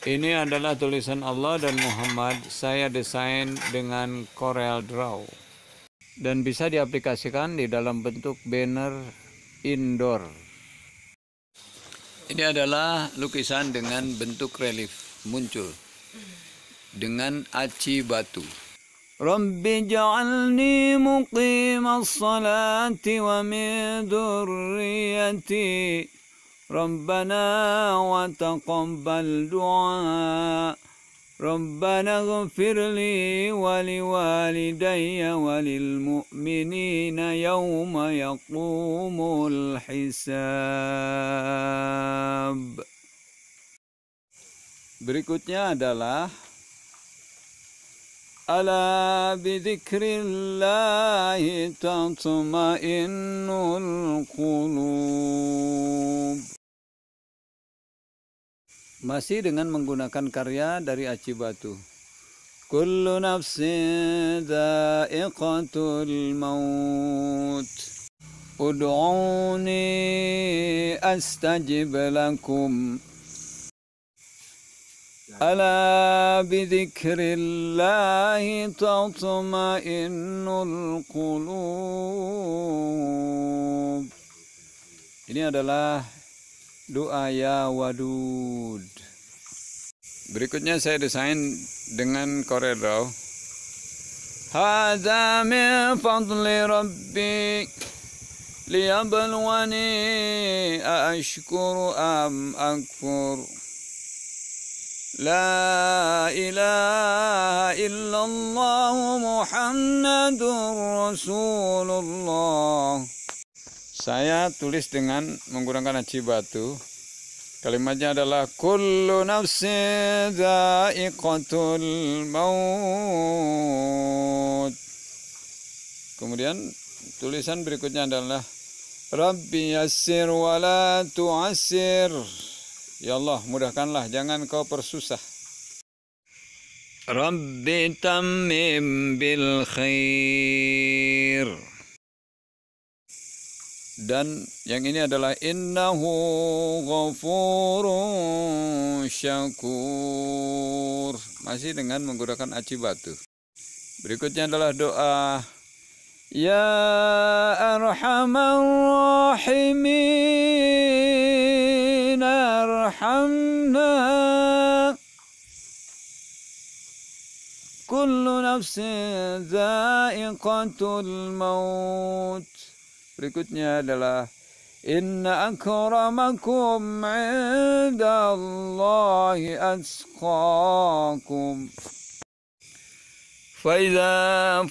Ini adalah tulisan Allah dan Muhammad saya desain dengan Corel Draw dan bisa diaplikasikan di dalam bentuk banner indoor. Ini adalah lukisan dengan bentuk relief muncul dengan aci batu. Rabbi ja'alni as salati wa min dhurriyyati ربنا وتقبل دعاء ربنا اغفر لي ولوالدي وللمؤمنين يوم يقوم الحساب Berikutnya adalah ألا بذكر الله تطمئن القلوب Masih dengan menggunakan karya dari Aci Batu. Kullu nafsin maut. Ud'uni astajib lakum. ألا بذكر الله تطمئن القلوب Ini adalah doa ya wadud Berikutnya saya desain dengan Corel Draw. Hada min fadli rabbi liyabluwani ashkuru am akfur. La ilaha illallah Muhammadur Rasulullah. Saya tulis dengan menggunakan aci batu. Kalimatnya adalah kullu nafsin dha'iqatul maut. Kemudian tulisan berikutnya adalah Rabbi yassir wa la tu'assir. Ya Allah, mudahkanlah jangan kau persusah. Rabbi tammim bil khair dan yang ini adalah innahu ghafurun syakur masih dengan menggunakan aci batu berikutnya adalah doa ya arhamar rahimin arhamna kullu nafsin dha'iqatul maut Berikutnya adalah Inna akramakum inda Allahi asqakum فإذا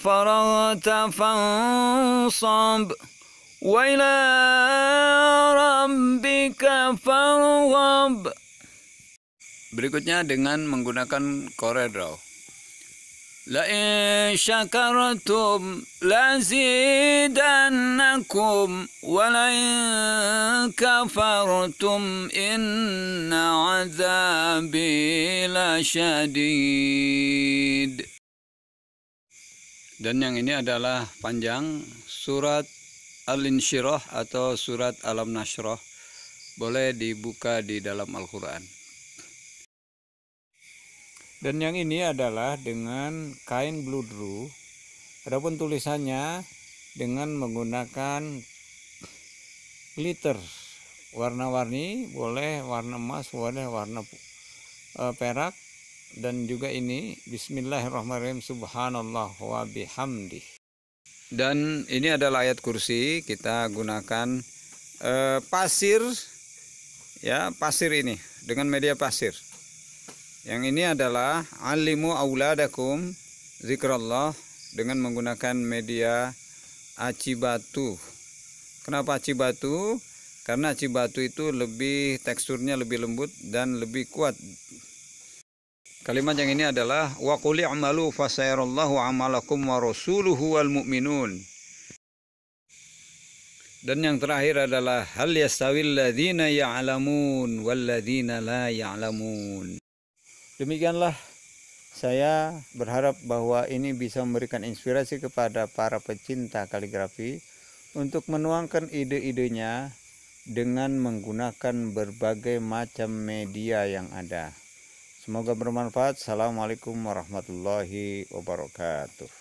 فرغت wa ila rabbika فارغب Berikutnya dengan menggunakan koredraw. لئن شكرتم ولئن كفرتم إن عذابي لشديد Dan yang ini adalah panjang surat Al-Insyirah atau surat Alam Nasroh. Boleh dibuka di dalam Al-Quran dan yang ini adalah dengan kain blue bludru adapun tulisannya dengan menggunakan glitter warna-warni boleh warna emas boleh warna e, perak dan juga ini bismillahirrahmanirrahim subhanallah wa bihamdi dan ini adalah ayat kursi kita gunakan eh, pasir ya pasir ini dengan media pasir yang ini adalah alimu auladakum zikrullah dengan menggunakan media aci batu. Kenapa aci batu? Karena aci batu itu lebih teksturnya lebih lembut dan lebih kuat. Kalimat yang ini adalah wa kuli amalu fasayarallahu amalakum wa rasuluhu wal mu'minun. Dan yang terakhir adalah hal yastawil ladzina ya'lamun wal ladzina la ya'lamun. Demikianlah saya berharap bahwa ini bisa memberikan inspirasi kepada para pecinta kaligrafi untuk menuangkan ide-idenya dengan menggunakan berbagai macam media yang ada. Semoga bermanfaat. Assalamualaikum warahmatullahi wabarakatuh.